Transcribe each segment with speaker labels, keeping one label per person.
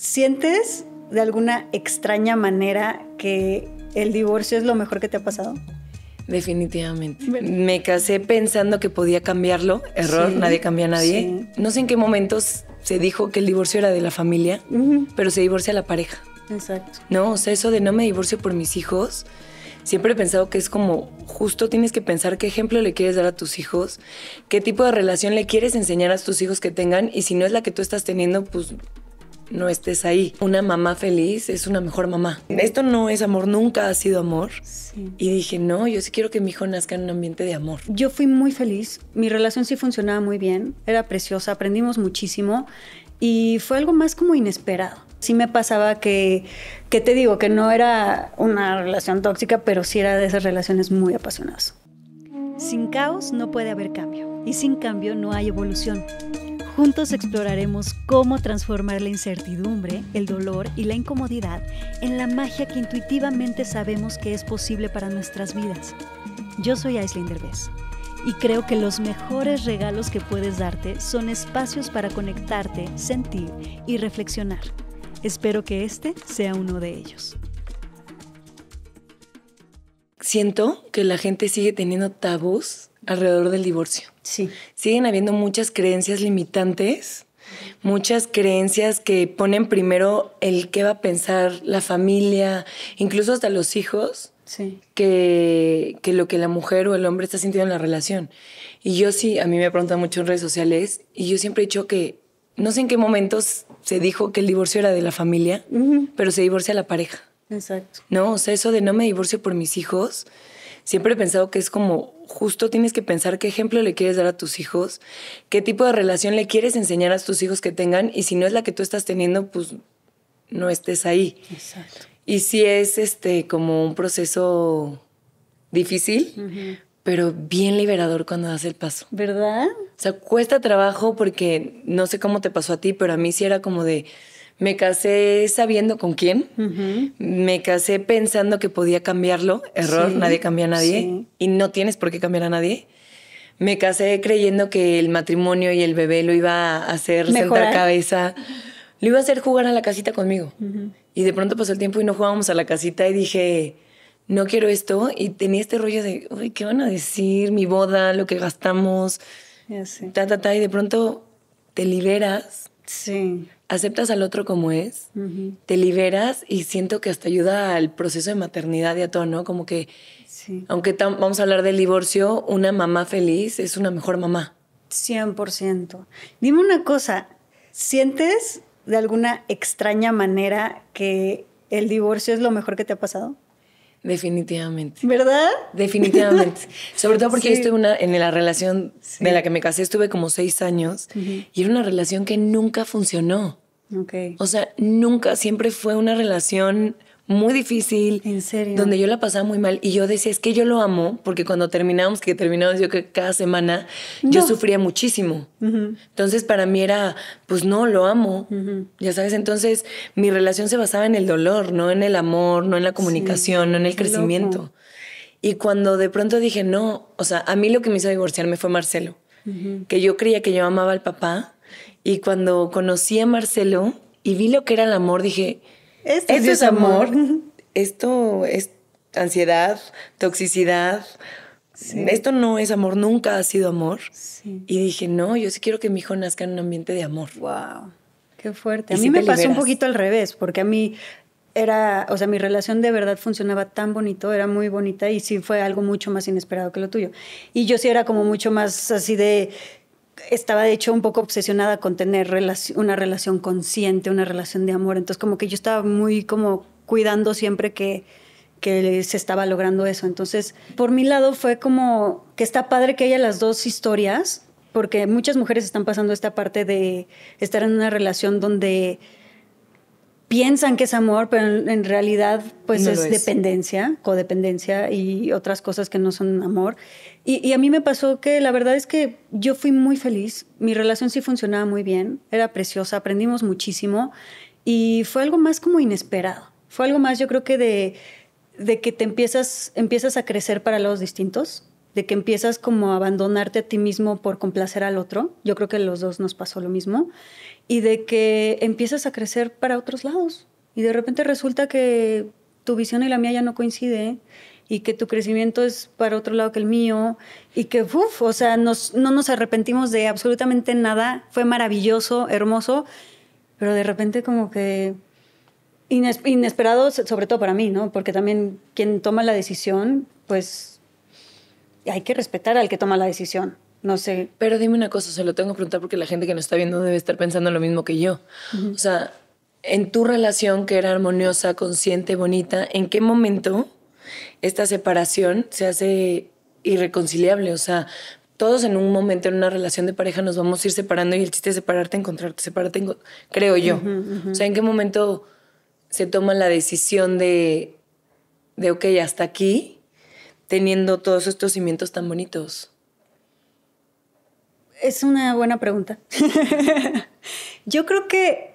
Speaker 1: ¿Sientes de alguna extraña manera que el divorcio es lo mejor que te ha pasado? Definitivamente.
Speaker 2: Me casé pensando que podía cambiarlo. Error, nadie cambia a nadie. No sé en qué momentos se dijo que el divorcio era de la familia, pero se divorcia la pareja. Exacto. No, o sea, eso de no me divorcio por mis hijos, siempre he pensado que es como justo tienes que pensar qué ejemplo le quieres dar a tus hijos, qué tipo de relación le quieres enseñar a tus hijos que tengan y si no es la que tú estás teniendo, pues no estés ahí. Una mamá feliz es una mejor mamá. Esto no es amor, nunca ha sido amor.
Speaker 1: Y dije, no, yo sí quiero que mi hijo nazca en un ambiente de amor. Yo fui muy feliz, mi relación sí funcionaba muy bien, era preciosa, aprendimos muchísimo y fue algo más como inesperado. Sí me pasaba que, que te digo, que no era una relación tóxica, pero sí era de esas relaciones muy apasionadas. Sin caos no puede haber cambio y sin cambio no hay evolución. Juntos exploraremos cómo transformar la incertidumbre, el dolor y la incomodidad en la magia que intuitivamente sabemos que es posible para nuestras vidas. Yo soy Aislinn Derbez y creo que los mejores regalos que puedes darte son espacios para conectarte, sentir y reflexionar. Espero que este sea uno de ellos.
Speaker 2: Siento que la gente sigue teniendo tabús alrededor del divorcio. Sí. Siguen habiendo muchas creencias limitantes, muchas creencias que ponen primero el qué va a pensar la familia, incluso hasta los hijos, sí. que, lo que la mujer o el hombre está sintiendo en la relación. Y yo sí, a mí me preguntan mucho en redes sociales, y yo siempre he dicho que no sé en qué momentos se dijo que el divorcio era de la familia, pero se divorcia la pareja. Exacto. No, o sea, eso de no me divorcio por mis hijos siempre he pensado que es como justo tienes que pensar qué ejemplo le quieres dar a tus hijos, qué tipo de relación le quieres enseñar a tus hijos que tengan y si no es la que tú estás teniendo, pues no estés ahí. Exacto. Y si es este como un proceso difícil, pero bien liberador cuando das el paso. ¿Verdad? O sea, cuesta trabajo porque no sé cómo te pasó a ti, pero a mí sí era como de me casé sabiendo con quién. Me casé pensando que podía cambiarlo. Error, nadie cambia a nadie. Y no tienes por qué cambiar a nadie. Me casé creyendo que el matrimonio y el bebé lo iba a hacer sentar cabeza. Lo iba a hacer jugar a la casita conmigo. Y de pronto pasó el tiempo y no jugábamos a la casita y dije, no quiero esto. Y tenía este rollo de, uy, ¿qué van a decir? Mi boda, lo que gastamos. Ta, ta, ta. Y de pronto te liberas. Sí aceptas al otro como es, te liberas y siento que hasta ayuda al proceso de maternidad y a todo, ¿no? Como que, aunque vamos a hablar del divorcio, una mamá feliz es una mejor mamá.
Speaker 1: 100%. Dime una cosa, ¿sientes de alguna extraña manera que el divorcio es lo mejor que te ha pasado? Definitivamente.
Speaker 2: ¿Verdad? Definitivamente. Sobre todo porque estuve una, en la relación de la que me casé, estuve como seis años y era una relación que nunca funcionó. Okay. O sea, nunca, siempre fue una relación muy difícil. En serio. Donde yo la pasaba muy mal. Y yo decía, es que yo lo amo, porque cuando terminábamos, que terminábamos yo que cada semana, yo sufría muchísimo. Entonces para mí era, pues no, lo amo. Ya sabes, entonces mi relación se basaba en el dolor, no en el amor, no en la comunicación, no en el crecimiento. Y cuando de pronto dije, no, o sea, a mí lo que me hizo divorciarme fue Marcelo, que yo creía que yo amaba al papá. Y cuando conocí a Marcelo y vi lo que era el amor, dije, esto, es, amor. Esto es ansiedad, toxicidad. Esto no es amor, nunca ha sido amor. Y
Speaker 1: dije, no, yo sí quiero que mi hijo nazca en un ambiente de amor. ¡Wow! Qué fuerte. a mí me pasó un poquito al revés, porque a mí era, o sea, mi relación de verdad funcionaba tan bonito, era muy bonita y sí fue algo mucho más inesperado que lo tuyo. Y yo sí era como mucho más así de estaba de hecho un poco obsesionada con tener una relación consciente, una relación de amor. Entonces como que yo estaba muy como cuidando siempre que, que se estaba logrando eso. Entonces, por mi lado fue como que está padre que haya las dos historias, porque muchas mujeres están pasando esta parte de estar en una relación donde piensan que es amor, pero en, realidad pues es, dependencia, codependencia y otras cosas que no son amor. Y, a mí me pasó que la verdad es que yo fui muy feliz, mi relación sí funcionaba muy bien, era preciosa, aprendimos muchísimo y fue algo más como inesperado, fue algo más yo creo que de, de que te empiezas, empiezas a crecer para lados distintos de que empiezas como a abandonarte a ti mismo por complacer al otro. Yo creo que a los dos nos pasó lo mismo. Y de que empiezas a crecer para otros lados. Y de repente resulta que tu visión y la mía ya no coincide y que tu crecimiento es para otro lado que el mío y que, uff, o sea, no nos arrepentimos de absolutamente nada. Fue maravilloso, hermoso, pero de repente como que inesperado, sobre todo para mí, ¿no? Porque también quien toma la decisión, pues hay que respetar al que toma la decisión. No sé. Pero dime una
Speaker 2: cosa, se lo tengo que preguntar porque la gente que nos está viendo debe estar pensando lo mismo que yo. O sea, en tu relación que era armoniosa, consciente, bonita, ¿en qué momento esta separación se hace irreconciliable? O sea, todos en un momento en una relación de pareja nos vamos a ir separando y el chiste es separarte, encontrarte, separarte, creo yo. O sea, ¿en qué momento se toma la decisión de, de ok, hasta aquí? teniendo todos estos cimientos tan bonitos?
Speaker 1: Es una buena pregunta. yo creo que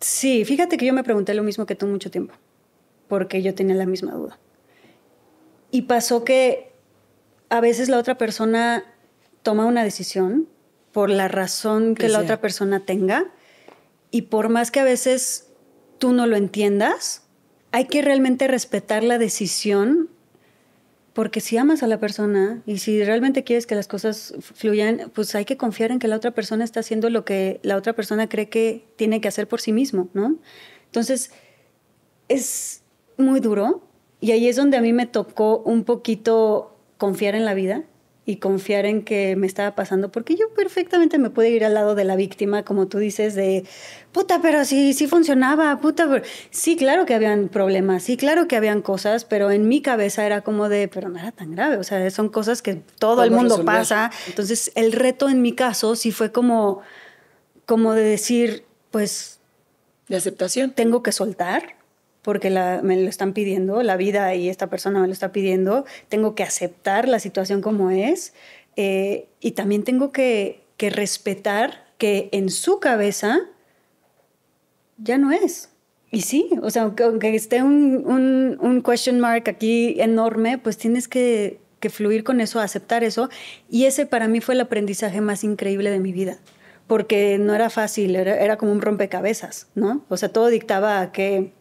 Speaker 1: sí, fíjate que yo me pregunté lo mismo que tú mucho tiempo, porque yo tenía la misma duda. Y pasó que a veces la otra persona toma una decisión por la razón que, la otra persona tenga y por más que a veces tú no lo entiendas, hay que realmente respetar la decisión porque si amas a la persona y si realmente quieres que las cosas fluyan, pues hay que confiar en que la otra persona está haciendo lo que la otra persona cree que tiene que hacer por sí mismo, ¿no? Entonces, es muy duro y ahí es donde a mí me tocó un poquito confiar en la vida y confiar en que me estaba pasando, porque yo perfectamente me pude ir al lado de la víctima, como tú dices, de puta, pero si sí funcionaba, puta, pero... sí, claro que habían problemas, sí, claro que habían cosas, pero en mi cabeza era como de, pero no era tan grave, o sea, son cosas que todo el mundo pasa. Entonces, el reto en mi caso sí fue como, como de decir, pues... De aceptación. Tengo que soltar porque me lo están pidiendo, la vida y esta persona me lo está pidiendo, tengo que aceptar la situación como es eh, y también tengo que, que respetar que en su cabeza ya no es. Y sí, o sea, aunque, esté un, un, un, question mark aquí enorme, pues tienes que, que fluir con eso, aceptar eso. Y ese para mí fue el aprendizaje más increíble de mi vida porque no era fácil, era, era, como un rompecabezas, ¿no? O sea, todo dictaba a que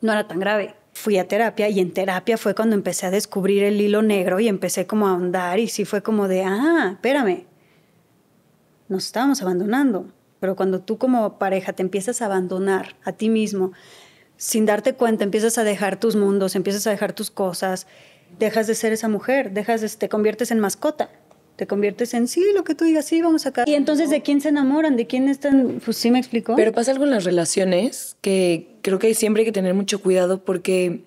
Speaker 1: no era tan grave. Fui a terapia y en terapia fue cuando empecé a descubrir el hilo negro y empecé como a ahondar y sí fue como de, ah, espérame, nos estábamos abandonando. Pero cuando tú como pareja te empiezas a abandonar a ti mismo, sin darte cuenta, empiezas a dejar tus mundos, empiezas a dejar tus cosas, dejas de ser esa mujer, dejas te conviertes en mascota te conviertes en sí, lo que tú digas, sí, vamos a acá. Y entonces, ¿de quién se enamoran? ¿De quién están? Pues sí, me explicó. Pero
Speaker 2: pasa algo en las relaciones que creo que siempre hay que tener mucho cuidado porque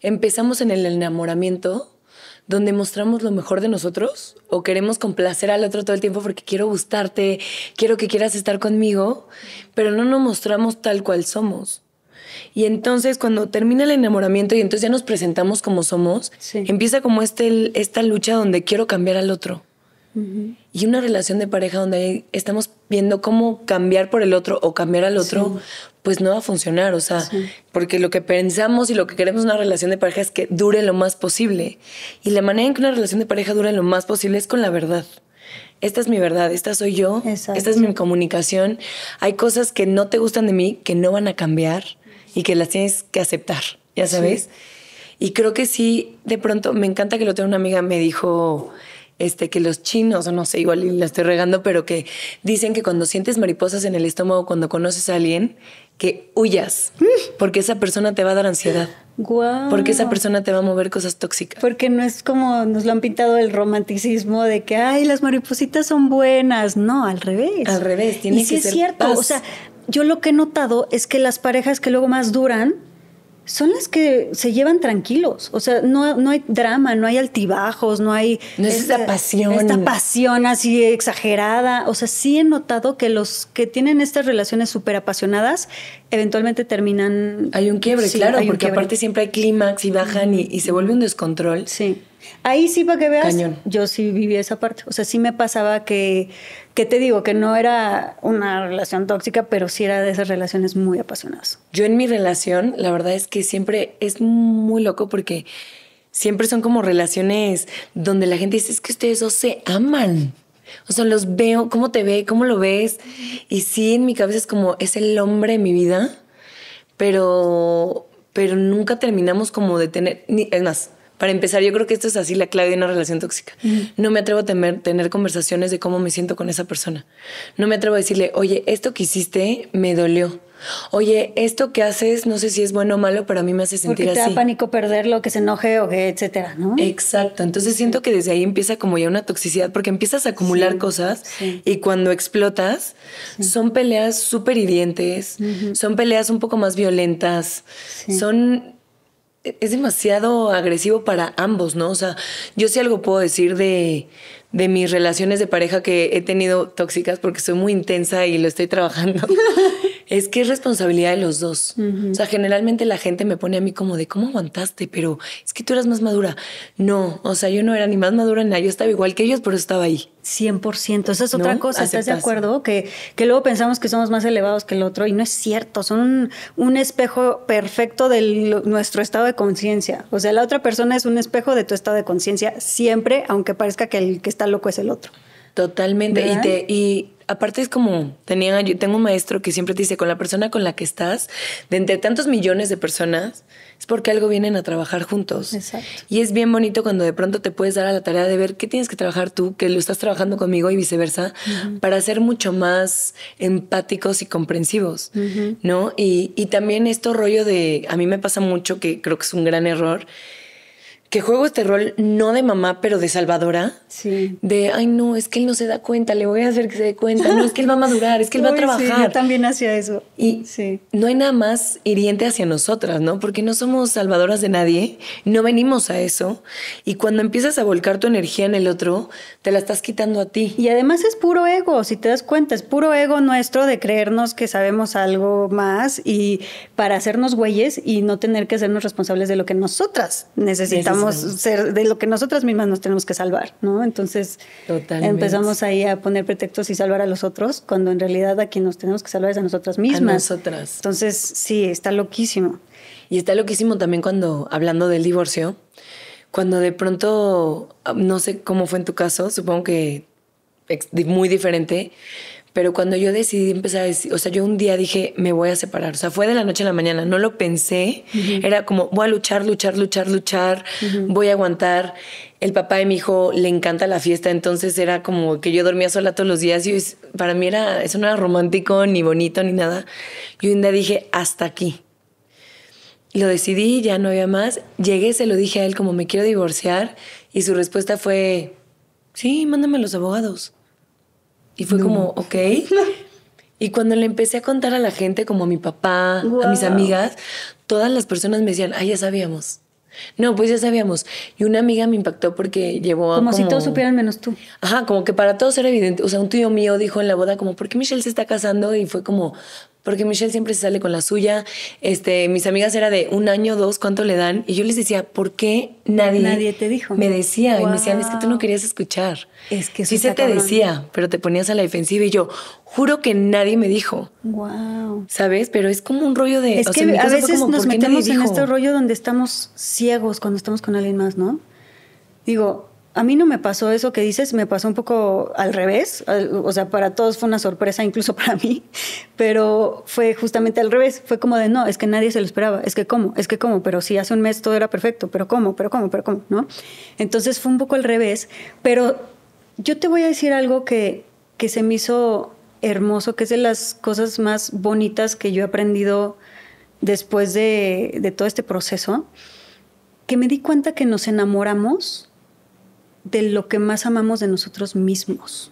Speaker 2: empezamos en el enamoramiento donde mostramos lo mejor de nosotros o queremos complacer al otro todo el tiempo porque quiero gustarte, quiero que quieras estar conmigo, pero no nos mostramos tal cual somos. Y entonces cuando termina el enamoramiento y entonces ya nos presentamos como somos, empieza como este, esta lucha donde quiero cambiar al otro. Y una relación de pareja donde estamos viendo cómo cambiar por el otro o cambiar al otro, pues no va a funcionar. O sea, porque lo que pensamos y lo que queremos en una relación de pareja es que dure lo más posible. Y la manera en que una relación de pareja dure lo más posible es con la verdad. Esta es mi verdad, esta soy yo, esta es mi comunicación. Hay cosas que no te gustan de mí, que no van a cambiar y que las tienes que aceptar, ya sabes. Y creo que sí, de pronto, me encanta que lo tenga una amiga, me dijo, este, que los chinos, no sé, igual la estoy regando, pero que dicen que cuando sientes mariposas en el estómago, cuando conoces a alguien, que huyas, porque esa persona te va a dar ansiedad.
Speaker 1: Porque esa persona
Speaker 2: te va a mover cosas
Speaker 1: tóxicas. Porque no es como nos lo han pintado el romanticismo de que, ay, las maripositas son buenas. No, al revés. Al revés, tiene y que ser es cierto. O sea, yo lo que he notado es que las parejas que luego más duran son las que se llevan tranquilos. O sea, no, no hay drama, no hay altibajos, no hay... No es esta, pasión. Esta pasión así exagerada. O sea, sí he notado que los que tienen estas relaciones súper apasionadas eventualmente terminan... Hay un quiebre, claro, porque aparte siempre hay clímax y bajan y, y se vuelve un descontrol. Sí. Ahí sí, para que veas, yo sí viví esa parte. O sea, sí me pasaba que, que te digo, que no era una relación tóxica, pero sí era de esas relaciones muy apasionadas. Yo en mi relación, la verdad es que siempre es muy loco porque
Speaker 2: siempre son como relaciones donde la gente dice, es que ustedes dos se aman. O sea, los veo, cómo te ve, cómo lo ves. Y sí, en mi cabeza es como, es el hombre de mi vida, pero, pero nunca terminamos como de tener, ni, es más, para empezar, yo creo que esto es así la clave de una relación tóxica. No me atrevo a tener conversaciones de cómo me siento con esa persona. No me atrevo a decirle, oye, esto que hiciste me dolió. Oye, esto que haces, no sé si es bueno o malo, pero a mí me hace sentir Porque te da
Speaker 1: pánico perderlo, que se enoje o que
Speaker 2: etcétera, ¿no? Exacto. Entonces siento que desde ahí empieza como ya una toxicidad, porque empiezas a acumular cosas y cuando explotas, son peleas súper hirientes, son peleas un poco más violentas, son es demasiado agresivo para ambos, ¿no? O sea, yo sí algo puedo decir de, de mis relaciones de pareja que he tenido tóxicas porque soy muy intensa y lo estoy trabajando. es que es responsabilidad de los dos. O sea, generalmente la gente me pone a mí como de, ¿cómo aguantaste? Pero es que tú eras más madura. No, o sea, yo no era ni más madura ni nada. Yo estaba igual que ellos, pero estaba ahí. 100%. Esa es otra cosa, ¿estás de acuerdo?
Speaker 1: Que, que luego pensamos que somos más elevados que el otro y no es cierto. Son un, espejo perfecto de nuestro estado de conciencia. O sea, la otra persona es un espejo de tu estado de conciencia siempre, aunque parezca que el que está loco es el otro. Totalmente.
Speaker 2: Y, y aparte es como, yo tengo un maestro que siempre te dice, con la persona con la que estás, de entre tantos millones de personas, es porque algo vienen a trabajar juntos. Y es bien bonito cuando de pronto te puedes dar a la tarea de ver qué tienes que trabajar tú, que lo estás trabajando conmigo y viceversa, para ser mucho más empáticos y comprensivos, ¿no? Y, y también esto rollo de, a mí me pasa mucho, que creo que es un gran error, que juego este rol no de mamá, pero de salvadora. Sí. De, ay, no, es que él no se da cuenta, le voy
Speaker 1: a hacer que se dé cuenta. No, es que él va a madurar, es que él va a trabajar. también hacía eso.
Speaker 2: Y sí. no hay nada más hiriente hacia nosotras, ¿no? Porque no somos salvadoras de nadie, no venimos a eso.
Speaker 1: Y cuando empiezas a volcar tu energía en el otro, te la estás quitando a ti. Y además es puro ego, si te das cuenta, es puro ego nuestro de creernos que sabemos algo más y para hacernos güeyes y no tener que hacernos responsables de lo que nosotras necesitamos ser, de lo que nosotras mismas nos tenemos que salvar, ¿no? Entonces empezamos ahí a poner pretextos y salvar a los otros, cuando en realidad a quien nos tenemos que salvar es a nosotras mismas. A nosotras. Entonces, sí, está loquísimo. Y está loquísimo también cuando, hablando del divorcio,
Speaker 2: cuando de pronto, ah, no sé cómo fue en tu caso, supongo que muy diferente, pero cuando yo decidí empezar a decir, o sea, yo un día dije, me voy a separar. O sea, fue de la noche a la mañana, no lo pensé. Era como, voy a luchar, luchar, luchar, luchar, voy a aguantar. El papá de mi hijo le encanta la fiesta, entonces era como que yo dormía sola todos los días y para mí era, eso no era romántico, ni bonito, ni nada. Yo un día dije, hasta aquí. Lo decidí, ya no había más. Llegué, se lo dije a él como, me quiero divorciar. Y su respuesta fue, sí, mándame a los abogados. Y fue como, ok. Y cuando le empecé a contar a la gente, como a mi papá, a mis amigas, todas las personas me decían, ay, ya sabíamos. No, pues ya sabíamos. Y una amiga me impactó porque llevó a. Como, como, si todos supieran menos tú. Ajá, como que para todos era evidente. O sea, un tío mío dijo en la boda, como, ¿por qué Michelle se está casando? Y fue como, porque Michelle siempre se sale con la suya. Este, mis amigas era de un año, dos, ¿cuánto le dan? Y yo les decía, ¿por qué nadie, nadie
Speaker 1: te dijo? Me decía, y me decían, es que tú
Speaker 2: no querías escuchar. Es que sí se te decía, pero te ponías a la defensiva y yo, juro que nadie me dijo.
Speaker 1: Wow.
Speaker 2: ¿Sabes? Pero es como un rollo de... Es que a veces nos metemos en este
Speaker 1: rollo donde estamos ciegos cuando estamos con alguien más, ¿no? Digo, a mí no me pasó eso que dices, me pasó un poco al revés, o sea, para todos fue una sorpresa, incluso para mí, pero fue justamente al revés, fue como de, no, es que nadie se lo esperaba, es que cómo, es que cómo, pero si hace un mes todo era perfecto, pero cómo, pero cómo, pero cómo, ¿no? Entonces fue un poco al revés, pero yo te voy a decir algo que, que se me hizo hermoso, que es de las cosas más bonitas que yo he aprendido después de, de todo este proceso, que me di cuenta que nos enamoramos de lo que más amamos de nosotros mismos.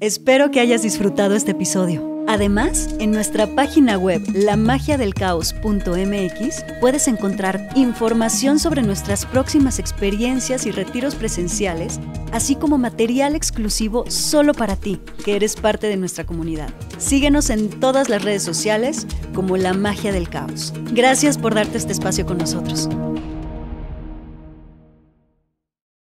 Speaker 1: Espero que hayas disfrutado este episodio. Además, en nuestra página web lamagiadelcaos.mx puedes encontrar información sobre nuestras próximas experiencias y retiros presenciales, así como material exclusivo solo para ti, que eres parte de nuestra comunidad. Síguenos en todas las redes sociales como La Magia del Caos. Gracias por darte este espacio con nosotros.